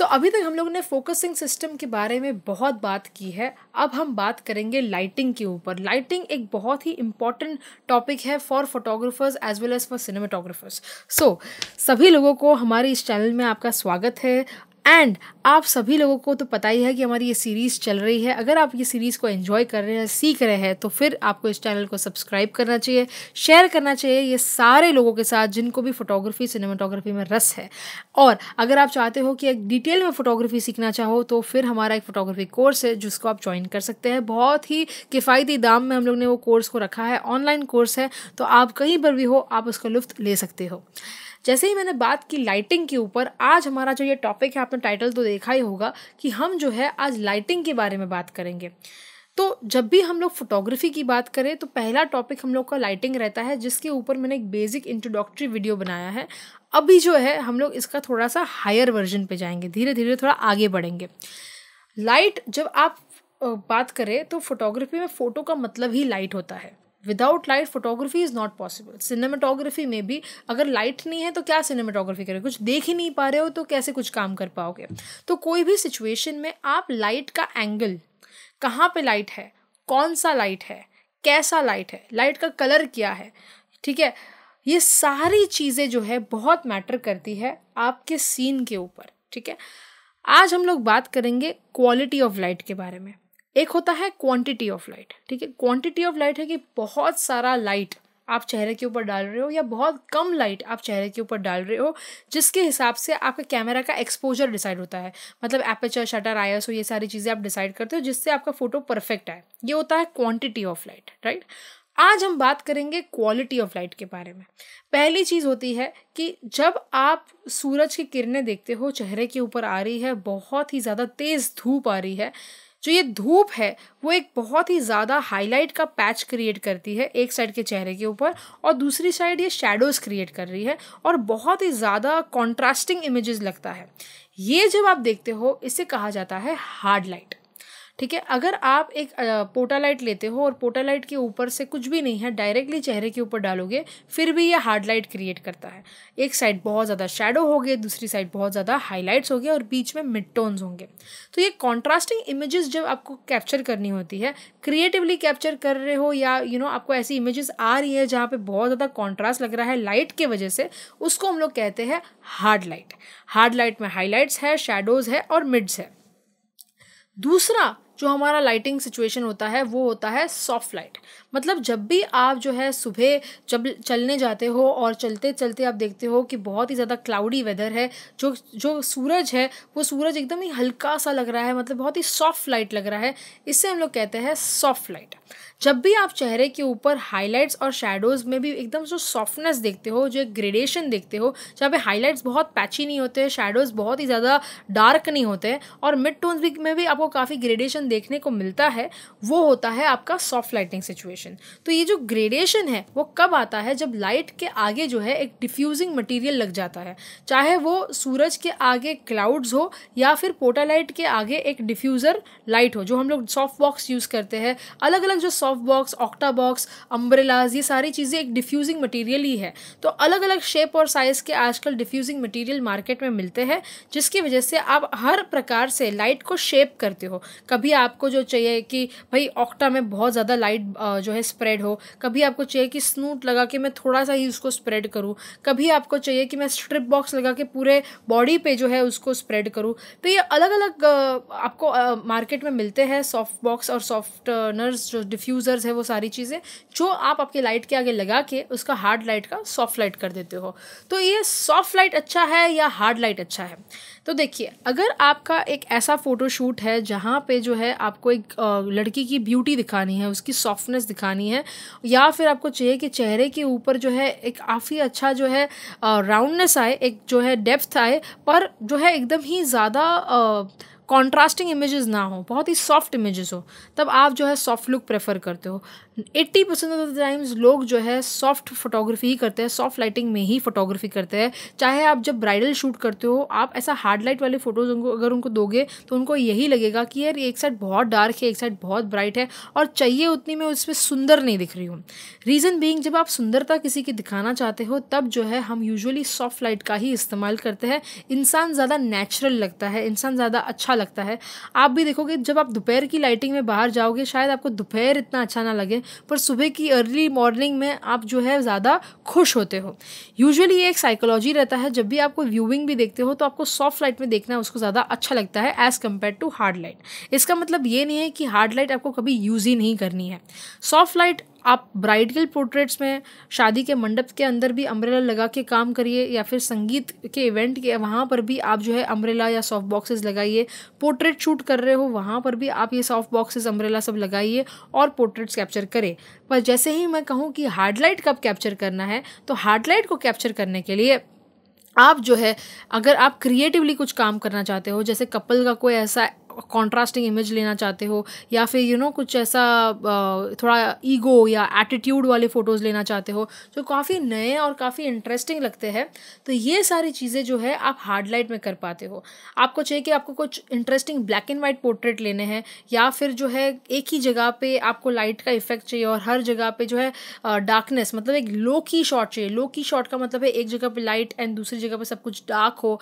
सो so, अभी तक हम लोगों ने फोकसिंग सिस्टम के बारे में बहुत बात की है अब हम बात करेंगे लाइटिंग के ऊपर लाइटिंग एक बहुत ही इंपॉर्टेंट टॉपिक है for photographers as well as for cinematographers so सभी लोगों को हमारे इस चैनल में आपका स्वागत है एंड आप सभी लोगों को तो पता ही है कि हमारी ये सीरीज़ चल रही है अगर आप ये सीरीज़ को एंजॉय कर रहे हैं सीख रहे हैं तो फिर आपको इस चैनल को सब्सक्राइब करना चाहिए शेयर करना चाहिए ये सारे लोगों के साथ जिनको भी फोटोग्राफी सिनेमाटोग्राफी में रस है और अगर आप चाहते हो कि एक डिटेल में फ़ोटोग्राफी सीखना चाहो तो फिर हमारा एक फ़ोटोग्राफी कोर्स है जिसको आप ज्वाइन कर सकते हैं बहुत ही किफ़ायती दाम में हम लोग ने वो कोर्स को रखा है ऑनलाइन कोर्स है तो आप कहीं पर भी हो आप उसका लुफ्त ले सकते हो जैसे ही मैंने बात की लाइटिंग के ऊपर आज हमारा जो ये टॉपिक है आपने टाइटल तो देखा ही होगा कि हम जो है आज लाइटिंग के बारे में बात करेंगे तो जब भी हम लोग फोटोग्राफी की बात करें तो पहला टॉपिक हम लोग का लाइटिंग रहता है जिसके ऊपर मैंने एक बेसिक इंट्रोडक्टरी वीडियो बनाया है अभी जो है हम लोग इसका थोड़ा सा हायर वर्जन पे जाएंगे धीरे धीरे थोड़ा आगे बढ़ेंगे लाइट जब आप बात करें तो फोटोग्राफी में फ़ोटो का मतलब ही लाइट होता है without light photography is not possible cinematography में भी अगर लाइट नहीं है तो क्या सिनेमाटोग्राफी करें कुछ देख ही नहीं पा रहे हो तो कैसे कुछ काम कर पाओगे तो कोई भी सिचुएशन में आप लाइट का एंगल कहाँ पे लाइट है कौन सा लाइट है कैसा लाइट है लाइट का कलर क्या है ठीक है ये सारी चीज़ें जो है बहुत मैटर करती है आपके सीन के ऊपर ठीक है आज हम लोग बात करेंगे क्वालिटी ऑफ लाइट के बारे में एक होता है क्वांटिटी ऑफ लाइट ठीक है क्वांटिटी ऑफ लाइट है कि बहुत सारा लाइट आप चेहरे के ऊपर डाल रहे हो या बहुत कम लाइट आप चेहरे के ऊपर डाल रहे हो जिसके हिसाब से आपका कैमरा का एक्सपोजर डिसाइड होता है मतलब एपेचर शटर आयस हो ये सारी चीज़ें आप डिसाइड करते हो जिससे आपका फोटो परफेक्ट आए ये होता है क्वांटिटी ऑफ लाइट राइट आज हम बात करेंगे क्वालिटी ऑफ लाइट के बारे में पहली चीज़ होती है कि जब आप सूरज की किरणें देखते हो चेहरे के ऊपर आ रही है बहुत ही ज़्यादा तेज़ धूप आ रही है जो ये धूप है वो एक बहुत ही ज़्यादा हाईलाइट का पैच क्रिएट करती है एक साइड के चेहरे के ऊपर और दूसरी साइड ये शेडोज़ क्रिएट कर रही है और बहुत ही ज़्यादा कॉन्ट्रास्टिंग इमेजेस लगता है ये जब आप देखते हो इसे कहा जाता है हार्ड लाइट ठीक है अगर आप एक पोटालाइट लेते हो और पोटालाइट के ऊपर से कुछ भी नहीं है डायरेक्टली चेहरे के ऊपर डालोगे फिर भी ये हार्ड लाइट क्रिएट करता है एक साइड बहुत ज़्यादा शेडो हो गए दूसरी साइड बहुत ज़्यादा हाईलाइट्स हो गए और बीच में मिड टोन्स होंगे तो ये कॉन्ट्रास्टिंग इमेजेस जब आपको कैप्चर करनी होती है क्रिएटिवली कैप्चर कर रहे हो या यू you नो know, आपको ऐसी इमेजेस आ रही है जहाँ पे बहुत ज़्यादा कॉन्ट्रास्ट लग रहा है लाइट के वजह से उसको हम लोग कहते हैं हार्ड लाइट हार्ड लाइट में हाईलाइट्स है शेडोज़ है और मिड्स है दूसरा जो हमारा लाइटिंग सिचुएशन होता है वो होता है सॉफ्ट लाइट मतलब जब भी आप जो है सुबह जब चलने जाते हो और चलते चलते आप देखते हो कि बहुत ही ज़्यादा क्लाउडी वेदर है जो जो सूरज है वो सूरज एकदम ही हल्का सा लग रहा है मतलब बहुत ही सॉफ्ट लाइट लग रहा है इससे हम लोग कहते हैं सॉफ्ट लाइट जब भी आप चेहरे के ऊपर हाईलाइट्स और शेडोज़ में भी एकदम जो सॉफ्टनेस देखते हो जो ग्रेडेशन देखते हो जहाँ पे हाईलाइट्स बहुत पैची नहीं होते शेडोज़ बहुत ही ज़्यादा डार्क नहीं होते और मिड टोन्स भी में भी आपको काफ़ी ग्रेडेशन देखने को मिलता है वो होता है आपका सॉफ्ट लाइटिंग सिचुएशन तो ये जो ग्रेडेशन है वो कब आता है जब लाइट के आगे जो है एक डिफ्यूजिंग मटेरियल लग जाता है चाहे वो सूरज के आगे क्लाउड्स हो या फिर पोटालाइट के आगे एक डिफ्यूज़र लाइट हो जो हम लोग सॉफ्ट बॉक्स यूज़ करते हैं अलग अलग जो soft box octa box umbrellas ये सारी चीज़ें एक डिफ्यूजिंग मटीरियल ही है तो अलग अलग शेप और साइज़ के आजकल डिफ्यूजिंग मटीरियल मार्केट में मिलते हैं जिसकी वजह से आप हर प्रकार से लाइट को शेप करते हो कभी आपको जो चाहिए कि भाई ऑक्टा में बहुत ज़्यादा लाइट जो है स्प्रेड हो कभी आपको चाहिए कि स्नूट लगा के मैं थोड़ा सा ही उसको स्प्रेड करूँ कभी आपको चाहिए कि मैं स्ट्रिप बॉक्स लगा के पूरे बॉडी पे जो है उसको स्प्रेड करूँ तो ये अलग अलग आपको मार्केट में मिलते हैं सॉफ्ट बॉक्स और सॉफ्टनर्स जो डिफ्यूज़र्स है वो सारी चीज़ें जो आप आपके लाइट के आगे लगा के उसका हार्ड लाइट का सॉफ्ट लाइट कर देते हो तो ये सॉफ्ट लाइट अच्छा है या हार्ड लाइट अच्छा है तो देखिए अगर आपका एक ऐसा फ़ोटोशूट है जहाँ पे जो है है आपको एक लड़की की ब्यूटी दिखानी है उसकी सॉफ्टनेस दिखानी है या फिर आपको चाहिए कि चेहरे के ऊपर जो है एक काफ़ी अच्छा जो है राउंडनेस आए एक जो है डेप्थ आए पर जो है एकदम ही ज़्यादा कॉन्ट्रास्टिंग इमेजेस ना हो बहुत ही सॉफ्ट इमेजेस हो तब आप जो है सॉफ्ट लुक प्रेफर करते हो eighty percent of the times लोग जो है सॉफ्ट फोटोग्राफी ही करते हैं सॉफ्ट लाइटिंग में ही फोटोग्राफी करते हैं चाहे आप जब ब्राइडल शूट करते हो आप ऐसा हार्ड लाइट वाले फ़ोटोज़ उनको अगर उनको दोगे तो उनको यही लगेगा कि यार एक साइड बहुत डार्क है एक साइड बहुत ब्राइट है और चाहिए उतनी मैं उसमें सुंदर नहीं दिख रही हूँ रीज़न बींग जब आप सुंदरता किसी की दिखाना चाहते हो तब जो है हम यूजअली सॉफ्ट लाइट का ही इस्तेमाल करते हैं इंसान ज़्यादा नेचुरल लगता है इंसान ज़्यादा अच्छा लगता है आप भी देखोगे जब आप दोपहर की लाइटिंग में बाहर जाओगे शायद आपको दोपहर इतना अच्छा ना लगे पर सुबह की अर्ली मॉर्निंग में आप जो है ज़्यादा खुश होते हो यूजुअली एक साइकोलॉजी रहता है जब भी आपको व्यूइंग भी देखते हो तो आपको सॉफ्ट लाइट में देखना उसको ज़्यादा अच्छा लगता है as compare to hard light इसका मतलब ये नहीं है कि हार्ड लाइट आपको कभी यूज़ ही नहीं करनी है सॉफ्ट लाइट आप ब्राइडल पोर्ट्रेट्स में शादी के मंडप के अंदर भी अम्ब्रेला लगा के काम करिए या फिर संगीत के इवेंट के वहाँ पर भी आप जो है अम्ब्रेला या सॉफ्ट बॉक्सेस लगाइए पोर्ट्रेट शूट कर रहे हो वहाँ पर भी आप ये सॉफ्ट बॉक्सेस अम्ब्रेला सब लगाइए और पोर्ट्रेट्स कैप्चर करें पर जैसे ही मैं कहूँ कि हार्डलाइट कब कैप्चर करना है तो हार्डलाइट को कैप्चर करने के लिए आप जो है अगर आप क्रिएटिवली कुछ काम करना चाहते हो जैसे कपल का कोई ऐसा कॉन्ट्रास्टिंग इमेज लेना चाहते हो या फिर यू you नो know, कुछ ऐसा थोड़ा ईगो या एटीट्यूड वाले फ़ोटोज़ लेना चाहते हो जो काफ़ी नए और काफ़ी इंटरेस्टिंग लगते हैं तो ये सारी चीज़ें जो है आप हार्ड लाइट में कर पाते हो आपको चाहिए कि आपको कुछ interesting black and white portrait लेने हैं या फिर जो है एक ही जगह पे आपको लाइट का इफेक्ट चाहिए और हर जगह पे जो है डार्कनेस मतलब एक लो की शॉट चाहिए लो की शॉट का मतलब है एक जगह पे लाइट एंड दूसरी जगह पे सब कुछ डार्क हो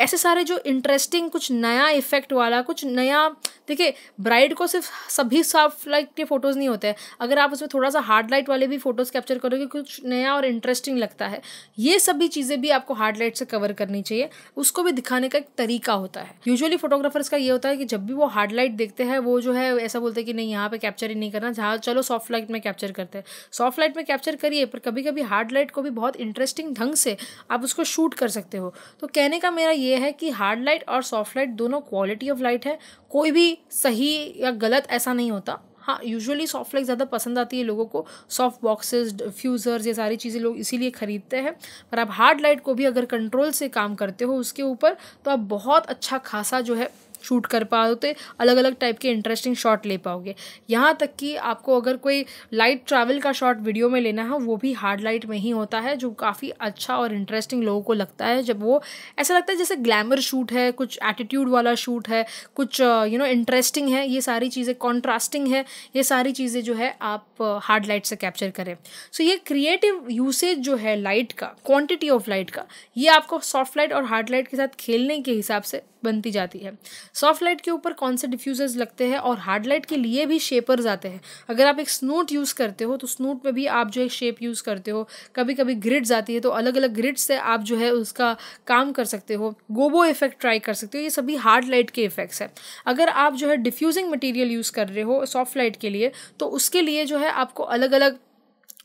ऐसे सारे जो इंटरेस्टिंग कुछ नया इफेक्ट वाला कुछ नया नया देखिए ब्राइड को सिर्फ सभी सॉफ्ट लाइट के फ़ोटोज़ नहीं होते हैं अगर आप उसमें थोड़ा सा हार्ड लाइट वाले भी फ़ोटोज़ कैप्चर करोगे कुछ नया और इंटरेस्टिंग लगता है ये सभी चीज़ें भी आपको हार्ड लाइट से कवर करनी चाहिए उसको भी दिखाने का एक तरीका होता है यूजुअली फोटोग्राफर्स का ये होता है कि जब भी वो हार्ड लाइट देखते हैं वो जो है ऐसा बोलते हैं कि नहीं यहाँ पर कैप्चर ही नहीं करना जहाँ चलो सॉफ्ट लाइट में कैप्चर करते हैं सॉफ्ट लाइट में कैप्चर करिए पर कभी कभी हार्ड लाइट को भी बहुत इंटरेस्टिंग ढंग से आप उसको शूट कर सकते हो तो कहने का मेरा ये है कि हार्ड लाइट और सॉफ्ट लाइट दोनों क्वालिटी ऑफ लाइट है कोई भी सही या गलत ऐसा नहीं होता हाँ यूजुअली सॉफ्ट फ्लैग ज़्यादा पसंद आती है लोगों को सॉफ्ट बॉक्सेस फ्यूज़र्स ये सारी चीज़ें लोग इसीलिए ख़रीदते हैं पर आप हार्ड लाइट को भी अगर कंट्रोल से काम करते हो उसके ऊपर तो आप बहुत अच्छा खासा जो है शूट कर तो अलग अलग टाइप के इंटरेस्टिंग शॉट ले पाओगे यहाँ तक कि आपको अगर कोई लाइट ट्रैवल का शॉट वीडियो में लेना है वो भी हार्ड लाइट में ही होता है जो काफ़ी अच्छा और इंटरेस्टिंग लोगों को लगता है जब वो ऐसा लगता है जैसे ग्लैमर शूट है कुछ एटीट्यूड वाला शूट है कुछ यू नो इंटरेस्टिंग है ये सारी चीज़ें कॉन्ट्रास्टिंग है ये सारी चीज़ें जो है आप हार्ड लाइट से कैप्चर करें सो so, ये क्रिएटिव यूसेज जो है लाइट का क्वान्टिटी ऑफ लाइट का ये आपको सॉफ्ट लाइट और हार्ड लाइट के साथ खेलने के हिसाब से बनती जाती है सॉफ्ट लाइट के ऊपर कौन से डिफ्यूज़र्स लगते हैं और हार्ड लाइट के लिए भी शेपर्स आते हैं अगर आप एक स्नोट यूज़ करते हो तो स्नोट में भी आप जो है शेप यूज़ करते हो कभी कभी ग्रिड्स आती है तो अलग अलग ग्रिड्स से आप जो है उसका काम कर सकते हो गोबो इफेक्ट ट्राई कर सकते हो ये सभी हार्ड लाइट के इफेक्ट्स हैं अगर आप जो है डिफ्यूजिंग मटीरियल यूज़ कर रहे हो सॉफ्ट लाइट के लिए तो उसके लिए जो है आपको अलग अलग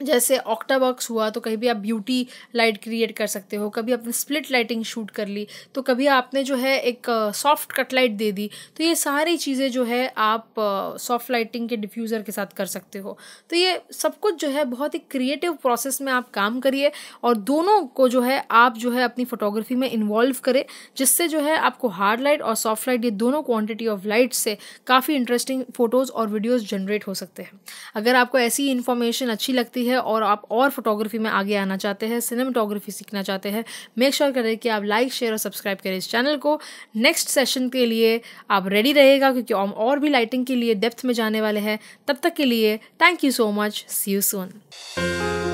जैसे ऑक्टाबॉक्स हुआ तो कहीं भी आप ब्यूटी लाइट क्रिएट कर सकते हो कभी आपने स्प्लिट लाइटिंग शूट कर ली तो कभी आपने जो है एक सॉफ्ट कट लाइट दे दी तो ये सारी चीज़ें जो है आप सॉफ्ट लाइटिंग के डिफ्यूज़र के साथ कर सकते हो तो ये सब कुछ जो है बहुत ही क्रिएटिव प्रोसेस में आप काम करिए और दोनों को जो है आप जो है अपनी फोटोग्राफी में इन्वॉल्व करें जिससे जो है आपको हार्ड लाइट और सॉफ्ट लाइट ये दोनों क्वान्टिटी ऑफ लाइट से काफ़ी इंटरेस्टिंग फ़ोटोज़ और वीडियोज़ जनरेट हो सकते हैं अगर आपको ऐसी इन्फॉर्मेशन अच्छी लगती सकती है और आप और फोटोग्राफी में आगे आना चाहते हैं सिनेमाटोग्राफी सीखना चाहते हैं मेक श्योर करें कि आप लाइक शेयर और सब्सक्राइब करें इस चैनल को नेक्स्ट सेशन के लिए आप रेडी रहेगा क्योंकि हम और भी लाइटिंग के लिए डेप्थ में जाने वाले हैं तब तक के लिए thank you so much see you soon